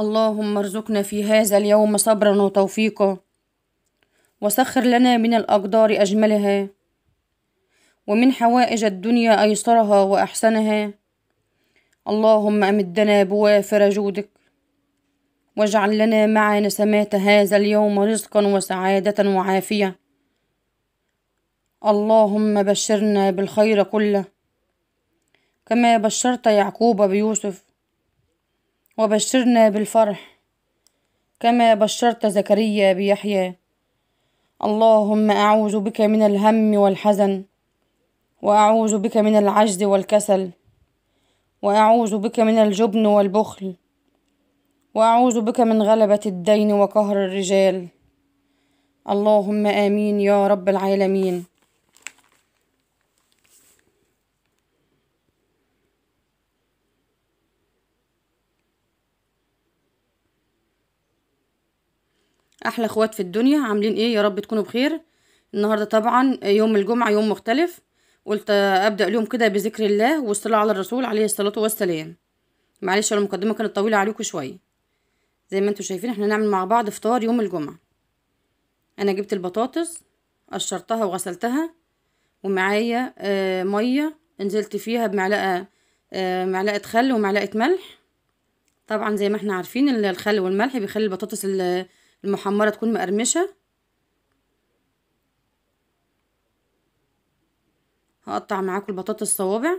اللهم ارزقنا في هذا اليوم صبرا وتوفيقا وسخر لنا من الأقدار أجملها ومن حوائج الدنيا أيسرها وأحسنها اللهم أمدنا بوافر جودك واجعل لنا مع نسمات هذا اليوم رزقا وسعادة وعافية اللهم بشرنا بالخير كله كما بشرت يعقوب بيوسف وبشرنا بالفرح كما بشرت زكريا بيحيى اللهم أعوذ بك من الهم والحزن وأعوذ بك من العجز والكسل وأعوذ بك من الجبن والبخل وأعوذ بك من غلبة الدين وقهر الرجال اللهم آمين يا رب العالمين احلى اخوات في الدنيا عاملين ايه يا رب تكونوا بخير النهارده طبعا يوم الجمعه يوم مختلف قلت ابدا اليوم كده بذكر الله والصلاه على الرسول عليه الصلاه والسلام معلش المقدمه كانت طويله عليكم شويه زي ما انتم شايفين احنا هنعمل مع بعض فطار يوم الجمعه انا جبت البطاطس قشرتها وغسلتها ومعايا آه، ميه نزلت فيها بمعلقه آه، معلقه خل ومعلقه ملح طبعا زي ما احنا عارفين الخل والملح بيخلي البطاطس اللي المحمرة تكون مقرمشة هقطع معاكم البطاطس الصوابع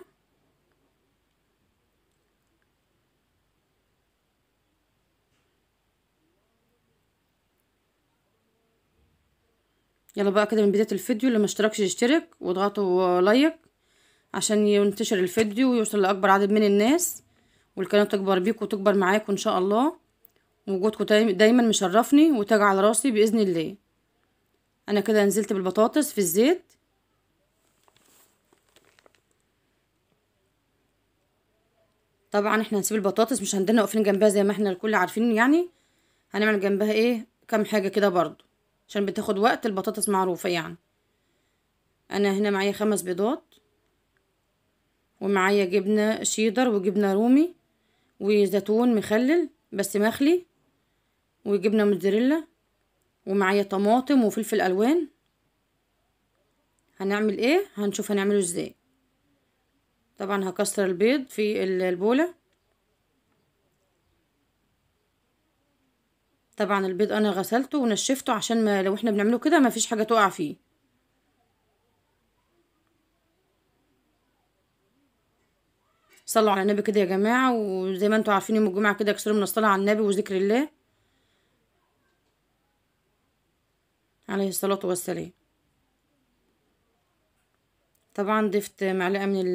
يلا بقى كده من بداية الفيديو اللي ما اشتركش يشترك واضغطوا لايك عشان ينتشر الفيديو ويوصل لأكبر عدد من الناس والقناة تكبر بيكم وتكبر معاكم إن شاء الله وجودكم دايما مشرفني وتاج على راسي بإذن الله أنا كده نزلت بالبطاطس في الزيت طبعا احنا هنسيب البطاطس مش هندنا واقفين جنبها زي ما احنا الكل عارفين يعني هنعمل جنبها ايه كام حاجة كده برضو عشان بتاخد وقت البطاطس معروفة يعني انا هنا معايا خمس بيضات ومعايا جبنة شيدر وجبنة رومي وزيتون مخلل بس مخلي وجبنة موتزاريلا ومعايا طماطم وفلفل الوان هنعمل ايه هنشوف هنعمله ازاي طبعا هكسر البيض في البولة طبعا البيض انا غسلته ونشفته عشان ما لو احنا بنعمله كده ما فيش حاجة تقع فيه صلوا على النبي كده يا جماعة وزي ما انتوا عارفين يوم الجمعة كده اكسروا من الصلاة على النبي وذكر الله عليه الصلاة والسلام طبعا ضفت معلقة من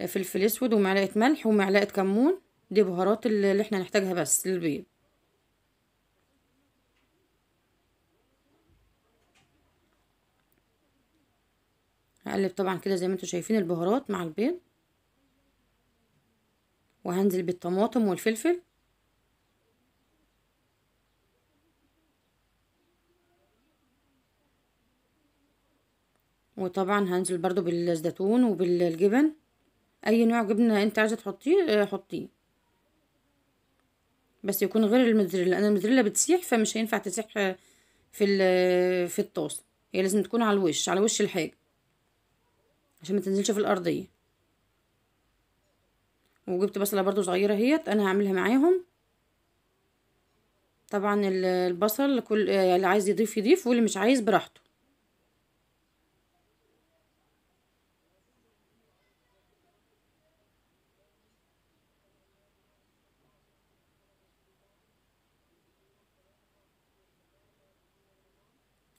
الفلفل الأسود ومعلقة ملح ومعلقة كمون دي بهارات اللي احنا نحتاجها بس للبيض هقلب طبعا كده زي ما انتوا شايفين البهارات مع البيض وهنزل بالطماطم والفلفل وطبعا هنزل برضو بالزيتون وبالجبن اي نوع جبنة انت عايزة تحطيه آه، حطيه بس يكون غير المزريلا لان المزريلا بتسيح فمش هينفع تسيح في في الطاسه هي لازم تكون على الوش على وش الحاجه عشان ما تنزلش في الارضيه وجبت بصله برضو صغيره اهيت انا هعملها معاهم طبعا البصل كل آه، اللي عايز يضيف يضيف واللي مش عايز براحته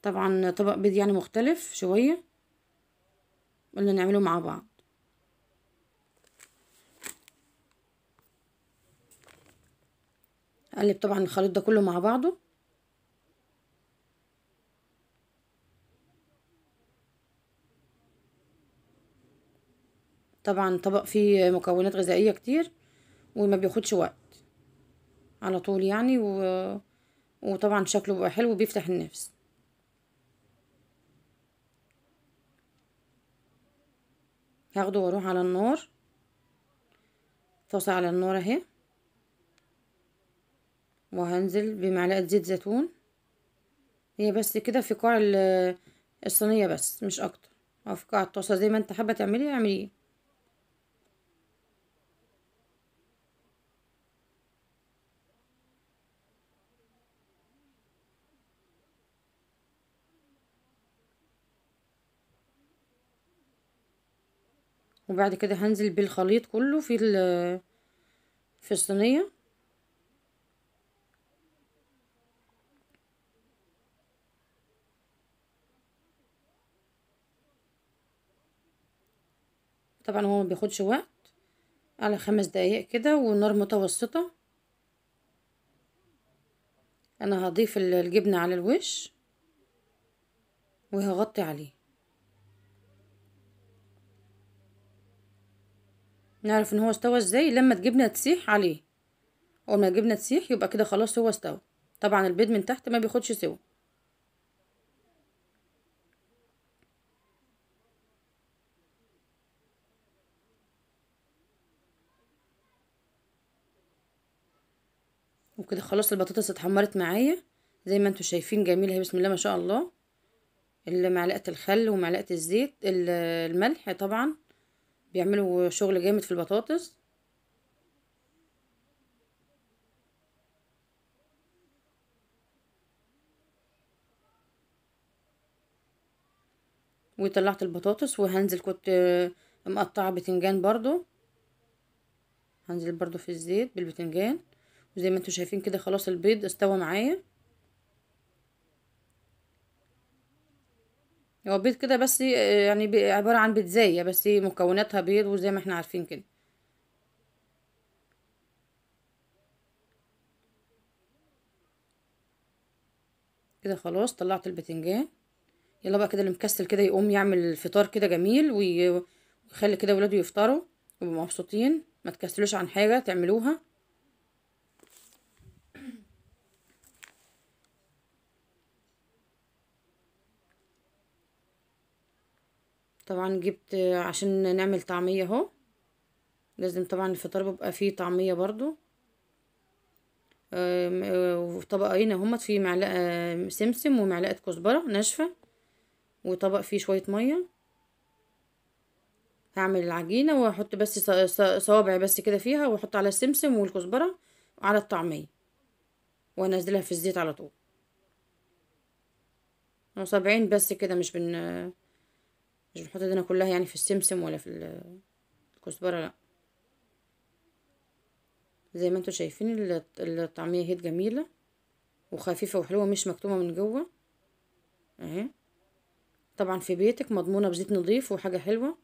طبعا طبق بيض يعني مختلف شوية اللي نعمله مع بعض اقلب طبعا الخليط ده كله مع بعضه طبعا طبق فيه مكونات غذائية كتير وما بياخدش وقت على طول يعني و... وطبعا شكله بقى حلو بيفتح النفس هاخده واروح على النار طاسة على النار اهي وهنزل بمعلقة زيت زيتون هي بس كده في قاع الصينية بس مش اكتر او في قاع الطاسة زي ما انت حابة تعملي اعمليه وبعد كده هنزل بالخليط كله في في الصينيه طبعا هو ما بياخدش وقت على خمس دقايق كده والنار متوسطه انا هضيف الجبنه على الوش وهغطي عليه نعرف ان هو استوى ازاي لما الجبنه تسيح عليه اول ما الجبنه تسيح يبقى كده خلاص هو استوى طبعا البيض من تحت ما بياخدش سوى وكده خلاص البطاطس اتحمرت معايا زي ما انتوا شايفين جميله اهي بسم الله ما شاء الله معلقه الخل ومعلقه الزيت الملح طبعا بيعملوا شغل جامد في البطاطس وطلعت البطاطس وهنزل كنت مقطعه بتنجان برضو هنزل برضو في الزيت بالبتنجان وزي ما انتوا شايفين كده خلاص البيض استوى معايا هو بيض كده بس آه، يعني عبارة عن بيتزاية بس مكوناتها بيض وزي ما احنا عارفين كده كده خلاص طلعت البتنجان يلا بقى كده المكسل مكسل كده يقوم يعمل فطار كده جميل ويخلي كده ولاده يفطروا ومبسوطين مبسوطين ما تكسلوش عن حاجة تعملوها طبعا جبت عشان نعمل طعمية اهو لازم طبعا الفطار بيبقى فيه طعمية برضو وطبقين اهما فيه معلقة سمسم ومعلقة كزبرة ناشفة وطبق فيه شوية مية هعمل العجينة واحط بس صوابع بس كده فيها واحط على السمسم والكزبرة على الطعمية وانزلها في الزيت على طول وصابعين بس كده مش بن مش بنحط ايدينا كلها يعني في السمسم ولا في الكزبره لا زي ما انتوا شايفين الطعميه اهي جميله وخفيفه وحلوه مش مكتومه من جوه اهي طبعا في بيتك مضمونه بزيت نظيف وحاجه حلوه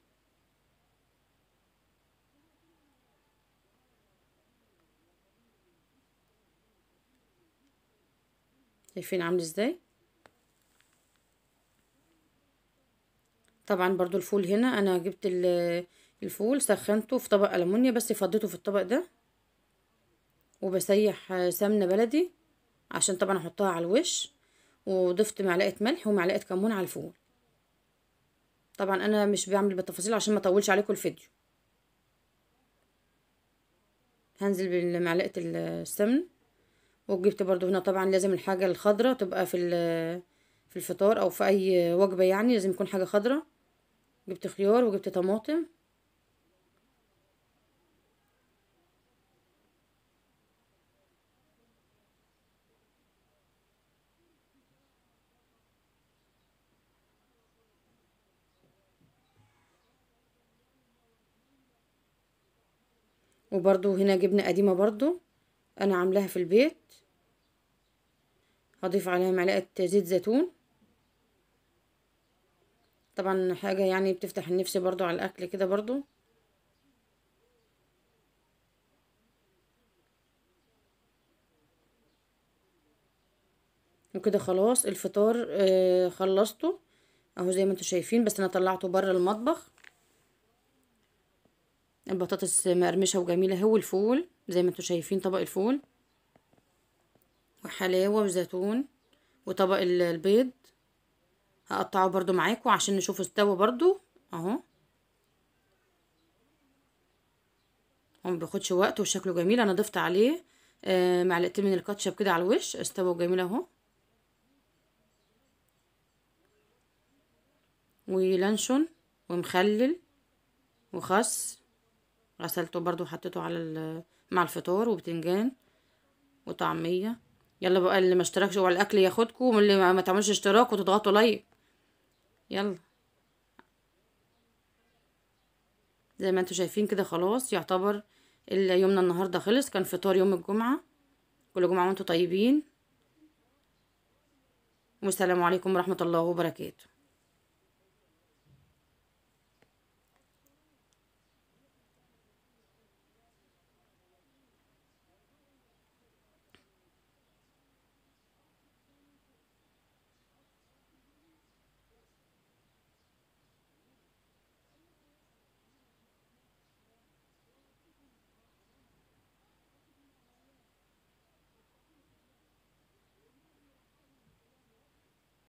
شايفين عامل ازاي طبعا برضو الفول هنا انا جبت الفول سخنته في طبق ألمونيا بس فضيته في الطبق ده وبسيح سمنة بلدي عشان طبعا احطها على الوش وضفت معلقة ملح ومعلقة كمون على الفول طبعا انا مش بعمل بالتفاصيل عشان ما اطولش عليكم الفيديو هنزل بمعلقة السمن وجبت برضو هنا طبعا لازم الحاجة الخضرة تبقى في في الفطار او في اي وجبة يعني لازم يكون حاجة خضرة جبت خيار وجبت طماطم وبرضو هنا جبنة قديمة برضو انا عاملاها في البيت هضيف عليها معلقة زيت زيتون طبعا حاجة يعني بتفتح النفس برضو على الأكل كده برضو وكده خلاص الفطار آه خلصته اهو زي ما انتوا شايفين بس انا طلعته بره المطبخ البطاطس مقرمشه وجميله هو الفول زي ما انتوا شايفين طبق الفول وحلاوه وزيتون وطبق البيض هقطعه برضو معاكم عشان نشوف استوى برضو اهو هو مبياخدش وقت وشكله جميل انا ضفت عليه آه معلقتين من الكاتشب كده على الوش استوى جميل اهو ولانشون ومخلل وخس غسلته برضو وحطيته على مع الفطار وبتنجان وطعميه يلا بقى اللي ما اشتركش هو الاكل ياخدكم واللي ما تعملش اشتراك وتضغطوا لايك يلا زي ما انتوا شايفين كده خلاص يعتبر يومنا النهارده خلص كان فطار يوم الجمعه كل جمعه وانتم طيبين والسلام عليكم ورحمه الله وبركاته